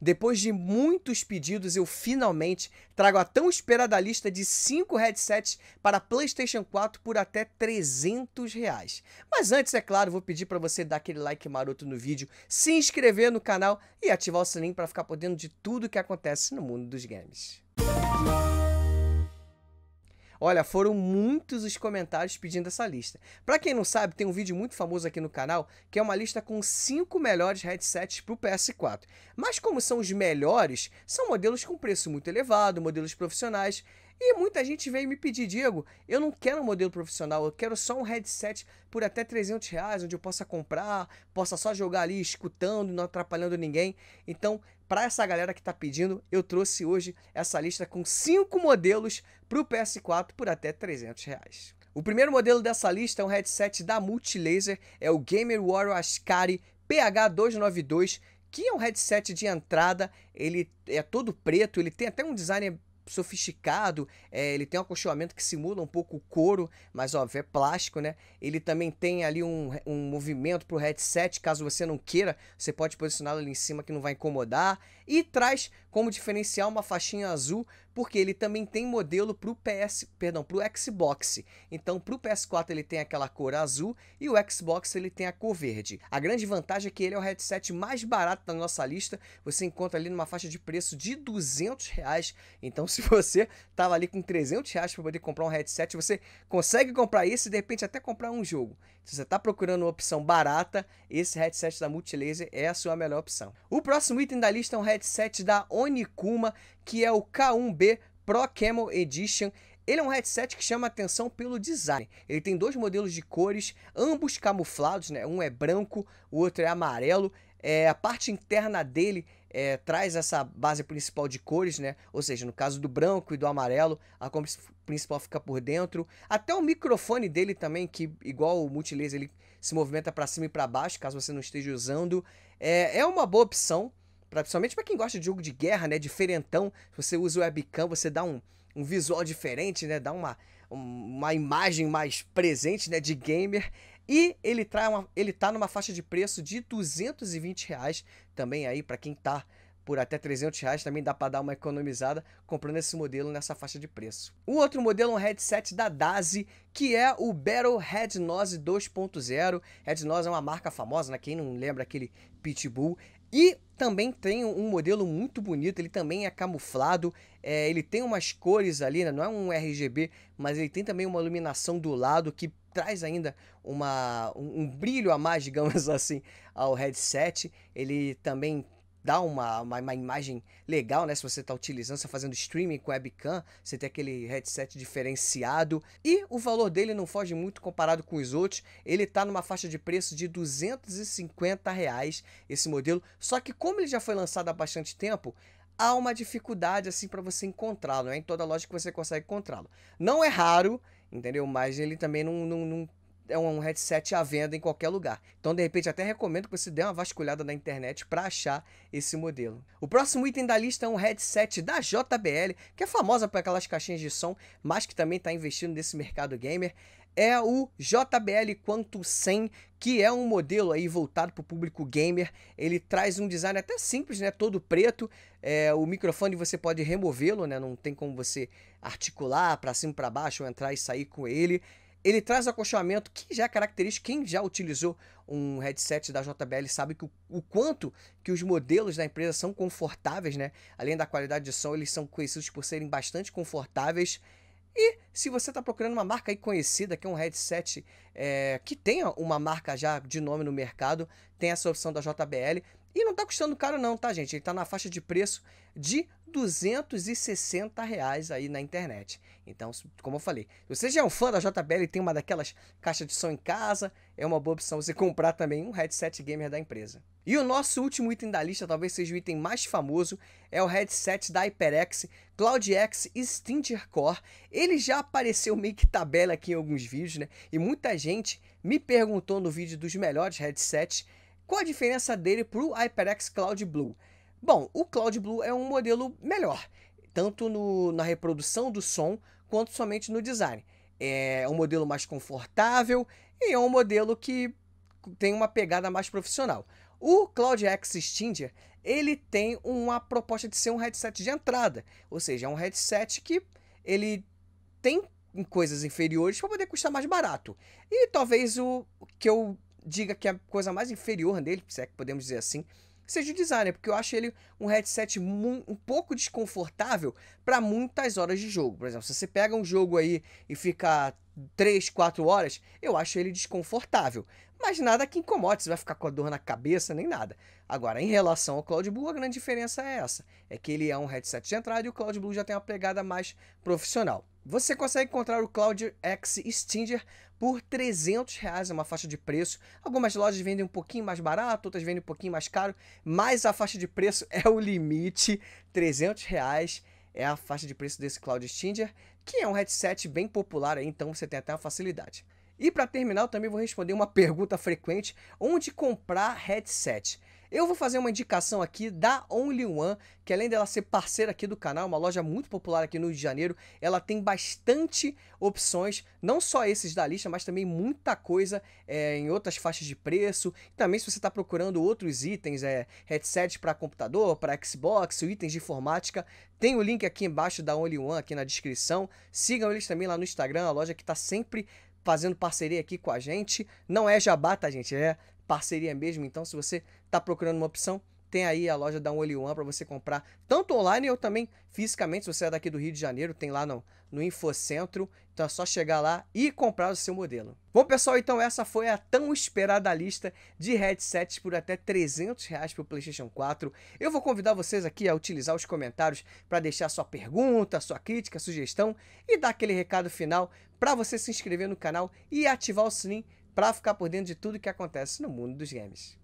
Depois de muitos pedidos, eu finalmente trago a tão esperada lista de 5 headsets para PlayStation 4 por até 300 reais. Mas antes, é claro, vou pedir para você dar aquele like maroto no vídeo, se inscrever no canal e ativar o sininho para ficar podendo de tudo que acontece no mundo dos games. Olha, foram muitos os comentários pedindo essa lista. Para quem não sabe, tem um vídeo muito famoso aqui no canal, que é uma lista com 5 melhores headsets para o PS4. Mas como são os melhores, são modelos com preço muito elevado, modelos profissionais, e muita gente veio me pedir, Diego, eu não quero um modelo profissional, eu quero só um headset por até 300 reais, onde eu possa comprar, possa só jogar ali escutando, não atrapalhando ninguém. Então, para essa galera que está pedindo, eu trouxe hoje essa lista com cinco modelos para o PS4 por até 300 reais. O primeiro modelo dessa lista é um headset da Multilaser, é o Gamer Warrior Ascari PH292, que é um headset de entrada, ele é todo preto, ele tem até um design sofisticado, é, ele tem um acolchoamento que simula um pouco o couro, mas óbvio, é plástico, né? Ele também tem ali um, um movimento para o headset, caso você não queira, você pode posicioná-lo ali em cima que não vai incomodar. E traz como diferenciar uma faixinha azul, porque ele também tem modelo para o PS, perdão, para o Xbox. Então, para o PS4 ele tem aquela cor azul e o Xbox ele tem a cor verde. A grande vantagem é que ele é o headset mais barato da nossa lista. Você encontra ali numa faixa de preço de 200 reais. Então, se você tava ali com 300 reais para poder comprar um headset, você consegue comprar esse e de repente até comprar um jogo. Se você está procurando uma opção barata, esse headset da Multilaser é a sua melhor opção. O próximo item da lista é um headset da On Onikuma, que é o K1B Pro Camel Edition. Ele é um headset que chama atenção pelo design. Ele tem dois modelos de cores, ambos camuflados, né? Um é branco, o outro é amarelo. É, a parte interna dele é, traz essa base principal de cores, né? Ou seja, no caso do branco e do amarelo, a cor principal fica por dentro. Até o microfone dele também, que igual o multilaser, ele se movimenta para cima e para baixo, caso você não esteja usando. É, é uma boa opção. Pra, principalmente para quem gosta de jogo de guerra, né? Diferentão. Você usa o webcam, você dá um, um visual diferente, né? Dá uma, uma imagem mais presente, né? De gamer. E ele, trai tá uma, ele tá numa faixa de preço de 220 reais. Também aí, para quem tá por até 300 reais, também dá para dar uma economizada comprando esse modelo nessa faixa de preço. O outro modelo é um headset da Dase que é o Battle Head 2.0. Head é uma marca famosa, né? Quem não lembra aquele Pitbull? E também tem um modelo muito bonito, ele também é camuflado, é, ele tem umas cores ali, né? não é um RGB, mas ele tem também uma iluminação do lado que traz ainda uma, um, um brilho a mais, digamos assim, ao headset. Ele também dá uma, uma, uma, imagem legal, né? Se você está utilizando, está fazendo streaming com webcam, você tem aquele headset diferenciado. E o valor dele não foge muito comparado com os outros. Ele está numa faixa de preço de 250 reais esse modelo. Só que como ele já foi lançado há bastante tempo, há uma dificuldade assim para você encontrá-lo. é em toda loja que você consegue encontrá-lo. Não é raro, entendeu? Mas ele também não, não, não é um headset à venda em qualquer lugar. Então, de repente, até recomendo que você dê uma vasculhada na internet para achar esse modelo. O próximo item da lista é um headset da JBL, que é famosa por aquelas caixinhas de som, mas que também está investindo nesse mercado gamer. É o JBL Quanto 100, que é um modelo aí voltado para o público gamer. Ele traz um design até simples, né? Todo preto. É, o microfone você pode removê-lo, né? Não tem como você articular para cima, para baixo, ou entrar e sair com ele. Ele traz o que já é característico, quem já utilizou um headset da JBL sabe que o, o, quanto que os modelos da empresa são confortáveis, né? Além da qualidade de som, eles são conhecidos por serem bastante confortáveis. E se você está procurando uma marca aí conhecida, que é um headset é, que tenha uma marca já de nome no mercado, tem essa opção da JBL. E não está custando caro não, tá gente? Ele está na faixa de preço de 260 reais aí na internet. Então, como eu falei, se você já é um fã da JBL e tem uma daquelas caixas de som em casa, é uma boa opção você comprar também um headset gamer da empresa. E o nosso último item da lista, talvez seja o item mais famoso, é o headset da HyperX CloudX Stinger Core. Ele já apareceu meio que tabela aqui em alguns vídeos, né? E muita gente me perguntou no vídeo dos melhores headsets qual a diferença dele para o HyperX Cloud Blue. Bom, o Cloud Blue é um modelo melhor, tanto no, na reprodução do som quanto somente no design. É um modelo mais confortável e é um modelo que tem uma pegada mais profissional. O Cloud X Stinger, ele tem uma proposta de ser um headset de entrada, ou seja, é um headset que ele tem coisas inferiores para poder custar mais barato. E talvez o que eu diga que é a coisa mais inferior dele, se é que podemos dizer assim, seja o designer, porque eu acho ele um headset um pouco desconfortável para muitas horas de jogo. Por exemplo, se você pega um jogo aí e fica 3, 4 horas, eu acho ele desconfortável. Mas nada que incomode, você vai ficar com a dor na cabeça nem nada. Agora, em relação ao Cloud Blue, a grande diferença é essa: é que ele é um headset de entrada e o Cloud Blue já tem uma pegada mais profissional. Você consegue encontrar o Cloud X Stinger por 300 reais, é uma faixa de preço. Algumas lojas vendem um pouquinho mais barato, outras vendem um pouquinho mais caro, mas a faixa de preço é o limite, 300 reais é a faixa de preço desse Cloud Stinger que é um headset bem popular então você tem até uma facilidade. E para terminar, também vou responder uma pergunta frequente: onde comprar headset? Eu vou fazer uma indicação aqui da Only One, que além dela ser parceira aqui do canal, uma loja muito popular aqui no Rio de Janeiro, ela tem bastante opções, não só esses da lista, mas também muita coisa é, em outras faixas de preço. Também se você está procurando outros itens, é, headsets para computador, para Xbox, itens de informática, tem o link aqui embaixo da Only One, aqui na descrição. Sigam eles também lá no Instagram, a loja que está sempre fazendo parceria aqui com a gente. Não é jabá, tá, gente? É parceria mesmo. Então, se você está procurando uma opção, tem aí a loja da Only One para você comprar, tanto online ou também fisicamente. Se você é daqui do Rio de Janeiro, tem lá no, no Infocentro. Então é só chegar lá e comprar o seu modelo. Bom, pessoal, então essa foi a tão esperada lista de headsets por até 300 reais para o PlayStation 4. Eu vou convidar vocês aqui a utilizar os comentários para deixar sua pergunta, sua crítica, sugestão e dar aquele recado final para você se inscrever no canal e ativar o sininho para ficar por dentro de tudo que acontece no mundo dos games.